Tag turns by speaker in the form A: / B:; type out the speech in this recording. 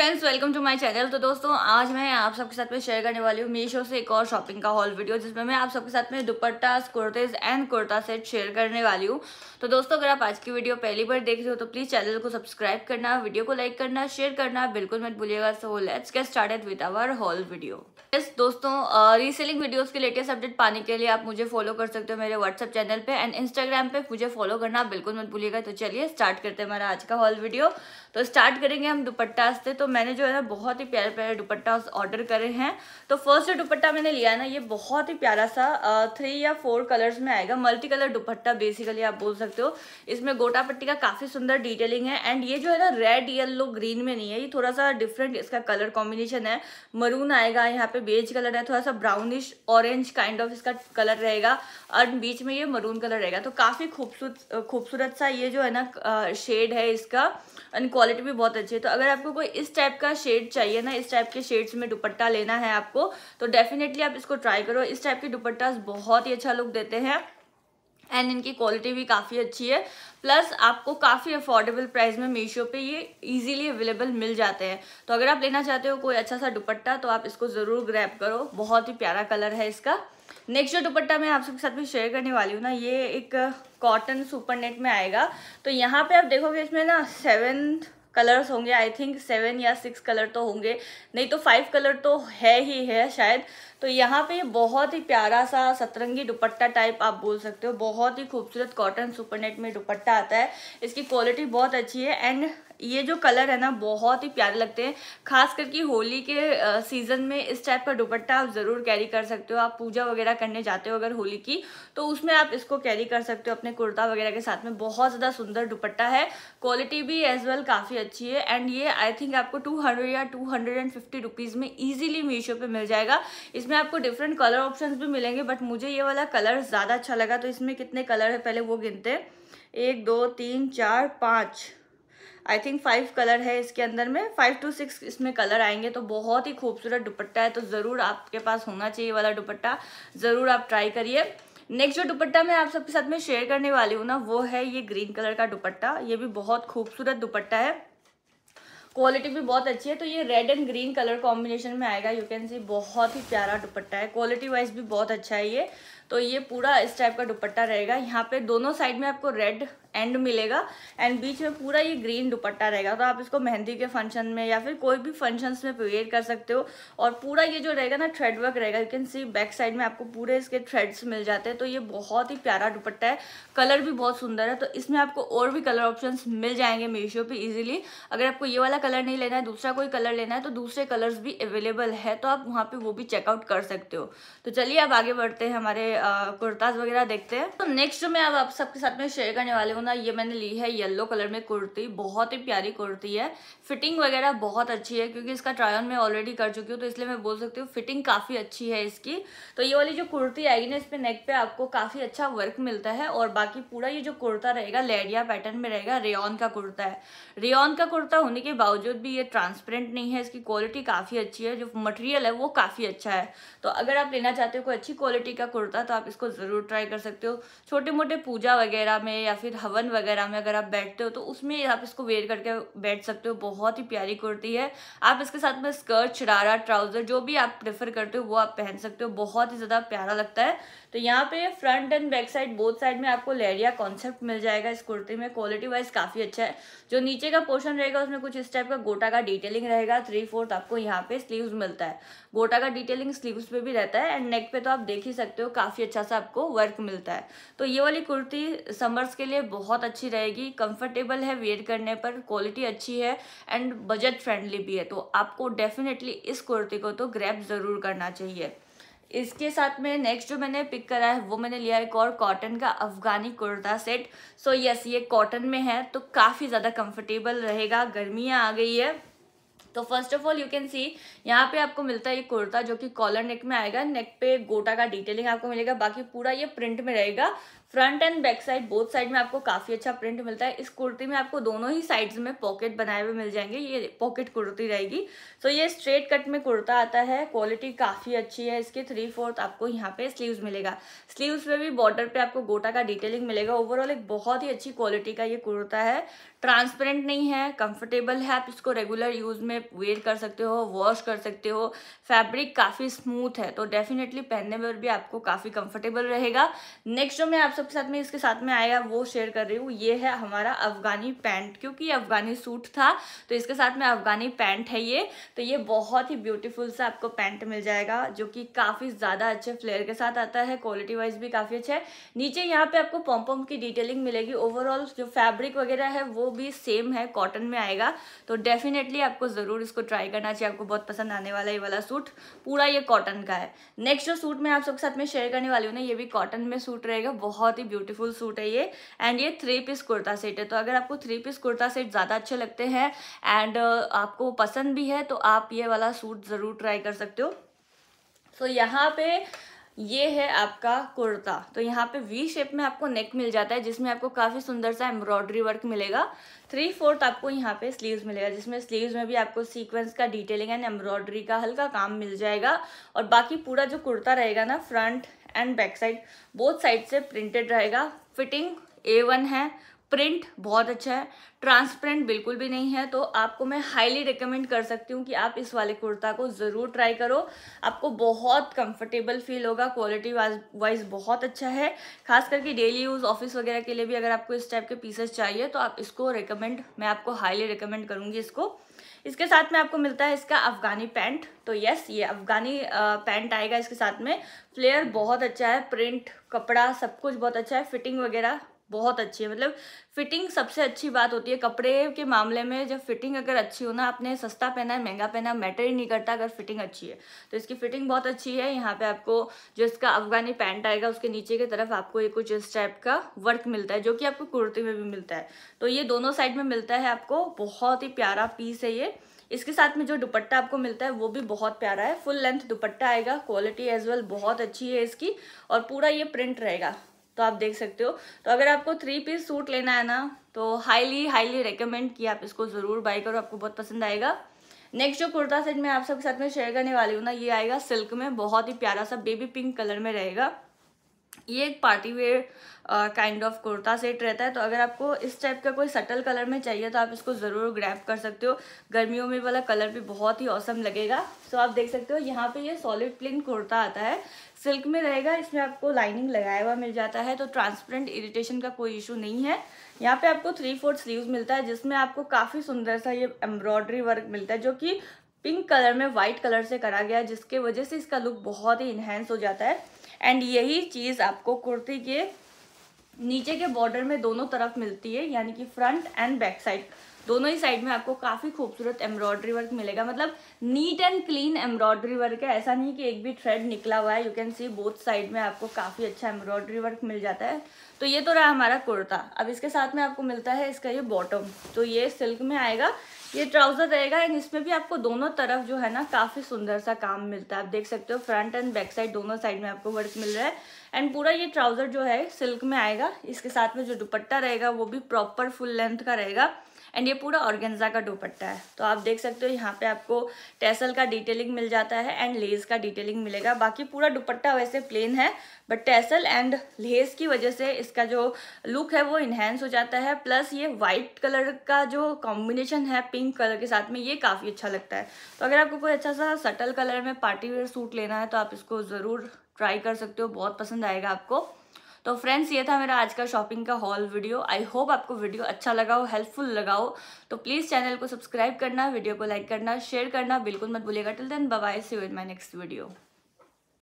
A: friends welcome to my channel तो दोस्तों आज मैं आप सबके साथ में शेयर करने वाली हूँ मीशो से एक और शॉपिंग का हॉल वीडियो जिसमें मैं आप सबके साथ में दुपट्टास कुर्तेज एंड कुर्ता सेट शेयर करने वाली हूँ तो दोस्तों अगर आप आज की वीडियो पहली बार देख रहे हो तो प्लीज़ चैनल को सब्सक्राइब करना वीडियो को लाइक करना शेयर करना बिल्कुल मत भूलिएगा so let's get start with our haul video yes दोस्तों रीसेलिंग वीडियोस के लेटेस्ट अपडेट पाने के लिए आप मुझे फॉलो कर सकते हो मेरे व्हाट्सअप चैनल पे एंड इंस्टाग्राम पे मुझे फॉलो करना बिल्कुल मत भूलिएगा तो चलिए स्टार्ट करते हैं हमारा आज का हॉल वीडियो तो स्टार्ट करेंगे हम दुपट्टा से तो तो मैंने जो है ना बहुत ही प्यारे प्यारे दुपट्टा ऑर्डर करे हैं तो फर्स्ट जो दुपट्टा मैंने लिया है ना ये बहुत ही प्यारा सा थ्री या फोर कलर्स में आएगा मल्टी कलर दुपट्टा बेसिकली आप बोल सकते हो इसमें गोटा पट्टी का काफ़ी सुंदर डिटेलिंग है एंड ये जो है ना रेड येल्लो ग्रीन में नहीं है ये थोड़ा सा डिफरेंट इसका कलर कॉम्बिनेशन है मरून आएगा यहाँ पे बेज कलर है थोड़ा सा ब्राउनिश ऑरेंज काइंड ऑफ इसका कलर रहेगा और बीच में ये मरून कलर रहेगा तो काफ़ी खूबसूरत खूबसूरत सा ये जो है ना शेड है इसका एंड क्वालिटी भी बहुत अच्छी है तो अगर आपको कोई इस टाइप का शेड चाहिए ना इस टाइप के शेड्स में दुपट्टा लेना है आपको तो डेफिनेटली आप इसको ट्राई करो इस टाइप के दुपट्टास बहुत ही अच्छा लुक देते हैं एंड इनकी क्वालिटी भी काफ़ी अच्छी है प्लस आपको काफ़ी अफोर्डेबल प्राइस में मीशो पे ये इजीली अवेलेबल मिल जाते हैं तो अगर आप लेना चाहते हो कोई अच्छा सा दुपट्टा तो आप इसको ज़रूर ग्रैब करो बहुत ही प्यारा कलर है इसका नेक्स्ट जो दुपट्टा मैं आप सबके साथ भी शेयर करने वाली हूँ ना ये एक कॉटन सुपर नेट में आएगा तो यहाँ पे आप देखोगे इसमें ना सेवन कलर्स होंगे आई थिंक सेवन या सिक्स कलर तो होंगे नहीं तो फाइव कलर तो है ही है शायद तो यहाँ पे बहुत ही प्यारा सा सतरंगी दुपट्टा टाइप आप बोल सकते हो बहुत ही खूबसूरत कॉटन सुपरनेट में दुपट्टा आता है इसकी क्वालिटी बहुत अच्छी है एंड ये जो कलर है ना बहुत ही प्यारे लगते हैं खास करके होली के सीज़न में इस टाइप का दुपट्टा आप ज़रूर कैरी कर सकते हो आप पूजा वगैरह करने जाते हो अगर होली की तो उसमें आप इसको कैरी कर सकते हो अपने कुर्ता वगैरह के साथ में बहुत ज़्यादा सुंदर दुपट्टा है क्वालिटी भी एज वेल काफ़ी अच्छी है एंड ये आई थिंक आपको टू हंड्रेड या two hundred and fifty rupees में ईजिली मीशो पर मिल जाएगा इसमें आपको डिफरेंट कलर ऑप्शन भी मिलेंगे बट मुझे ये वाला कलर ज़्यादा अच्छा लगा तो इसमें कितने कलर है पहले वो गिनते एक दो तीन चार पाँच आई थिंक फाइव कलर है इसके अंदर में फाइव टू सिक्स इसमें कलर आएंगे तो बहुत ही खूबसूरत दुपट्टा है तो ज़रूर आपके पास होना चाहिए वाला दुपट्टा ज़रूर आप ट्राई करिए नेक्स्ट जो दुपट्टा मैं आप सबके साथ में शेयर करने वाली हूँ ना वो है ये ग्रीन कलर का दुपट्टा ये भी बहुत खूबसूरत दुपट्टा है क्वालिटी भी बहुत अच्छी है तो ये red and green colour combination में आएगा यू कैन सी बहुत ही प्यारा दुपट्टा है क्वालिटी वाइज भी बहुत अच्छा है ये तो ये पूरा इस टाइप का दुपट्टा रहेगा यहाँ पे दोनों साइड में आपको रेड एंड मिलेगा एंड बीच में पूरा ये ग्रीन दुपट्टा रहेगा तो आप इसको मेहंदी के फंक्शन में या फिर कोई भी फंक्शंस में वेयर कर सकते हो और पूरा ये जो रहेगा ना थ्रेड वर्क रहेगा you can see back side में आपको पूरे इसके थ्रेड्स मिल जाते हैं तो ये बहुत ही प्यारा दुपट्टा है कलर भी बहुत सुंदर है तो इसमें आपको और भी कलर ऑप्शन मिल जाएंगे मीशो पर ईजिली अगर आपको ये वाला कलर नहीं लेना है दूसरा कोई कलर लेना है तो दूसरे कलर्स भी अवेलेबल है तो आप वहाँ पर वो भी चेकआउट कर सकते हो तो चलिए अब आगे बढ़ते हैं हमारे कुर्ताज वगैरह देखते हैं तो नेक्स्ट जो मैं अब आप सबके साथ में शेयर करने वाली हूँ ना ये मैंने ली है येलो कलर में कुर्ती बहुत ही प्यारी कुर्ती है फिटिंग वगैरह बहुत अच्छी है क्योंकि इसका ऑन मैं ऑलरेडी कर चुकी हूँ तो इसलिए मैं बोल सकती हूँ फिटिंग काफ़ी अच्छी है इसकी तो ये वाली जो कुर्ती आएगी ना इसमें नेक पे आपको काफ़ी अच्छा वर्क मिलता है और बाकी पूरा ये जो कुर्ता रहेगा लेडिया पैटर्न में रहेगा रेन का कुर्ता है रेन का कुर्ता होने के बावजूद भी ये ट्रांसपेरेंट नहीं है इसकी क्वालिटी काफ़ी अच्छी है जो मटेरियल है वो काफ़ी अच्छा है तो अगर आप लेना चाहते हो कोई अच्छी क्वालिटी का कुर्ता तो आप इसको ज़रूर ट्राई कर सकते हो छोटे मोटे पूजा वगैरह में या फिर हवन वगैरह में अगर आप बैठते हो तो उसमें आप इसको वेयर करके बैठ सकते हो बहुत ही प्यारी कुर्ती है आप इसके साथ में स्कर्ट शरारा ट्राउज़र जो भी आप प्रेफर करते हो वो आप पहन सकते हो बहुत ही ज़्यादा प्यारा लगता है तो यहाँ पे front and back side both side में आपको लेरिया कॉन्सेप्ट मिल जाएगा इस कुर्ती में क्वालिटी वाइज काफ़ी अच्छा है जो नीचे का पोर्शन रहेगा उसमें कुछ इस टाइप का गोटा का डिटेलिंग रहेगा थ्री फोर्थ आपको यहाँ पे स्लीव्स मिलता है गोटा का डिटेलिंग स्लीव्स पे भी रहता है एंड नेक पे तो आप देख ही सकते हो काफ़ी काफ़ी अच्छा सा आपको वर्क मिलता है तो ये वाली कुर्ती समर्स के लिए बहुत अच्छी रहेगी कंफर्टेबल है वेयर करने पर क्वालिटी अच्छी है एंड बजट फ्रेंडली भी है तो आपको डेफिनेटली इस कुर्ती को तो ग्रैप ज़रूर करना चाहिए इसके साथ में नेक्स्ट जो मैंने पिक करा है वो मैंने लिया एक और कॉटन का Afghani kurta set so so yes yes, ये कॉटन में है तो काफ़ी ज़्यादा कंफर्टेबल रहेगा गर्मियाँ आ गई है तो first of all you can see यहाँ पे आपको मिलता है ये कुर्ता जो कि कॉलर नेक में आएगा नेक पे गोटा का डिटेलिंग आपको मिलेगा बाकी पूरा ये प्रिंट में रहेगा front and back side both side में आपको काफ़ी अच्छा प्रिंट मिलता है इस कुर्ती में आपको दोनों ही साइड्स में पॉकेट बनाए हुए मिल जाएंगे ये पॉकेट कुर्ती रहेगी सो ये स्ट्रेट कट में कुर्ता आता है क्वालिटी काफ़ी अच्छी है इसके थ्री फोर्थ आपको यहाँ पे स्लीव्स मिलेगा स्लीव्स में भी बॉर्डर पे आपको गोटा का डिटेलिंग मिलेगा ओवरऑल एक बहुत ही अच्छी क्वालिटी का ये कुर्ता है ट्रांसपेरेंट नहीं है कंफर्टेबल है आप इसको रेगुलर यूज़ में वेयर कर सकते हो वॉश कर सकते हो फैब्रिक काफ़ी स्मूथ है तो डेफिनेटली पहनने पर भी आपको काफ़ी कंफर्टेबल रहेगा नेक्स्ट जो मैं आप सबके साथ में इसके साथ में आया वो शेयर कर रही हूँ ये है हमारा अफगानी पैंट क्योंकि अफगानी सूट था तो इसके साथ में अफगानी पैंट है ये तो ये बहुत ही ब्यूटीफुल सा आपको पैंट मिल जाएगा जो कि काफ़ी ज़्यादा अच्छे फ्लेयर के साथ आता है क्वालिटी वाइज भी काफ़ी अच्छा है नीचे यहाँ पर आपको पॉम्पम की डिटेलिंग मिलेगी ओवरऑल जो फैब्रिक वगैरह है वो भी सेम है कॉटन में आएगा तो डेफिनेटली आपको ज़रूर इसको ट्राई करना चाहिए आपको बहुत पसंद आने वाला ये वाला सूट पूरा ये कॉटन का है नेक्स्ट जो सूट मैं आप सबके साथ में शेयर करने वाली हूँ ना ये भी कॉटन में सूट रहेगा बहुत बहुत ही ब्यूटीफुल सूट है ये एंड ये थ्री पीस कुर्ता सेट है तो अगर आपको थ्री पीस कुर्ता सेट ज़्यादा अच्छे लगते हैं एंड आपको पसंद भी है तो आप ये वाला सूट ज़रूर ट्राई कर सकते हो सो so, यहाँ पे ये है आपका कुर्ता तो यहाँ पे वी शेप में आपको नेक मिल जाता है जिसमें आपको काफ़ी सुंदर सा एम्ब्रॉयडरी वर्क मिलेगा थ्री फोर्थ आपको यहाँ पे स्लीव्स मिलेगा जिसमें स्लीव्स में भी आपको सीक्वेंस का डिटेलिंग एंड एम्ब्रॉयडरी का हल्का काम मिल जाएगा और बाकी पूरा जो कुर्ता रहेगा ना front and back side both side से प्रिंटेड रहेगा फिटिंग ए वन है प्रिंट बहुत अच्छा है ट्रांसपेरेंट बिल्कुल भी नहीं है तो आपको मैं हाईली रिकमेंड कर सकती हूँ कि आप इस वाले कुर्ता को ज़रूर ट्राई करो आपको बहुत कंफर्टेबल फील होगा क्वालिटी वाइज बहुत अच्छा है खास करके डेली यूज़ ऑफिस वगैरह के लिए भी अगर आपको इस टाइप के पीसेस चाहिए तो आप इसको रिकमेंड मैं आपको हाईली रिकमेंड करूँगी इसको इसके साथ में आपको मिलता है इसका अफ़गानी पैंट तो यस ये अफ़गानी पैंट आएगा इसके साथ में फ्लेयर बहुत अच्छा है प्रिंट कपड़ा सब कुछ बहुत अच्छा है फिटिंग वगैरह बहुत अच्छी है मतलब फिटिंग सबसे अच्छी बात होती है कपड़े के मामले में जब फिटिंग अगर अच्छी हो ना आपने सस्ता पहना है महंगा पहना है मैटर ही नहीं करता अगर फिटिंग अच्छी है तो इसकी फिटिंग बहुत अच्छी है यहाँ पे आपको जो इसका अफगानी पैंट आएगा उसके नीचे की तरफ आपको ये कुछ इस टाइप का वर्क मिलता है जो कि आपको कुर्ती में भी मिलता है तो ये दोनों साइड में मिलता है आपको बहुत ही प्यारा पीस है ये इसके साथ में जो दुपट्टा आपको मिलता है वो भी बहुत प्यारा है फुल लेंथ दुपट्टा आएगा क्वालिटी एज वेल बहुत अच्छी है इसकी और पूरा ये प्रिंट रहेगा तो आप देख सकते हो तो अगर आपको थ्री पीस सूट लेना है ना तो हाईली हाईली रिकमेंड कि आप इसको ज़रूर बाई करो आपको बहुत पसंद आएगा नेक्स्ट जो कुर्ता सेट मैं आप सबके साथ में शेयर करने वाली हूँ ना ये आएगा सिल्क में बहुत ही प्यारा सा बेबी पिंक कलर में रहेगा ये एक party wear kind of kurta set रहता है तो अगर आपको इस टाइप का कोई सटल कलर में चाहिए तो आप इसको ज़रूर ग्रैप कर सकते हो गर्मियों में वाला कलर भी बहुत ही औसम लगेगा सो so, आप देख सकते हो यहाँ पे ये सॉलिड प्लेन कुर्ता आता है सिल्क में रहेगा इसमें आपको लाइनिंग लगाया हुआ मिल जाता है तो ट्रांसपेरेंट इरीटेशन का कोई इशू नहीं है यहाँ पर आपको थ्री फोर्थ स्लीव मिलता है जिसमें आपको काफ़ी सुंदर सा ये एम्ब्रॉयडरी वर्क मिलता है जो कि पिंक कलर में वाइट कलर से करा गया है जिसके वजह से इसका लुक बहुत ही इन्हेंस हो जाता है एंड यही चीज़ आपको कुर्ती के नीचे के बॉर्डर में दोनों तरफ मिलती है यानी कि फ्रंट एंड बैक साइड दोनों ही साइड में आपको काफ़ी खूबसूरत एम्ब्रॉयडरी वर्क मिलेगा मतलब neat and clean embroidery work है ऐसा नहीं कि एक भी थ्रेड निकला हुआ है you can see both side में आपको काफ़ी अच्छा एम्ब्रॉयडरी वर्क मिल जाता है तो ये तो रहा हमारा कुर्ता अब इसके साथ में आपको मिलता है इसका ये बॉटम तो ये सिल्क में आएगा ये ट्राउज़र रहेगा एंड इसमें भी आपको दोनों तरफ जो है ना काफ़ी सुंदर सा काम मिलता है आप देख सकते हो फ्रंट एंड बैक साइड दोनों साइड में आपको वर्क मिल रहा है एंड पूरा ये ट्राउज़र जो है सिल्क में आएगा इसके साथ में जो दुपट्टा रहेगा वो भी प्रॉपर फुल लेंथ का रहेगा एंड ये पूरा ऑर्गेन्जा का दुपट्टा है तो आप देख सकते हो यहाँ पे आपको टेसल का डिटेलिंग मिल जाता है एंड लेस का डिटेलिंग मिलेगा बाकी पूरा दुपट्टा वैसे प्लेन है बट टेसल एंड लेस की वजह से इसका जो लुक है वो इन्हेंस हो जाता है प्लस ये वाइट कलर का जो कॉम्बिनेशन है पिंक कलर के साथ में ये काफ़ी अच्छा लगता है तो अगर आपको कोई अच्छा सा सटल कलर में पार्टी वेयर सूट लेना है तो आप इसको ज़रूर ट्राई कर सकते हो बहुत पसंद आएगा आपको तो फ्रेंड्स ये था मेरा आज का शॉपिंग का हॉल वीडियो आई होप आपको वीडियो अच्छा लगा हो हेल्पफुल लगा हो तो प्लीज़ चैनल को सब्सक्राइब करना वीडियो को लाइक करना शेयर करना बिल्कुल मत भूलिएगा till then bye see you in my next video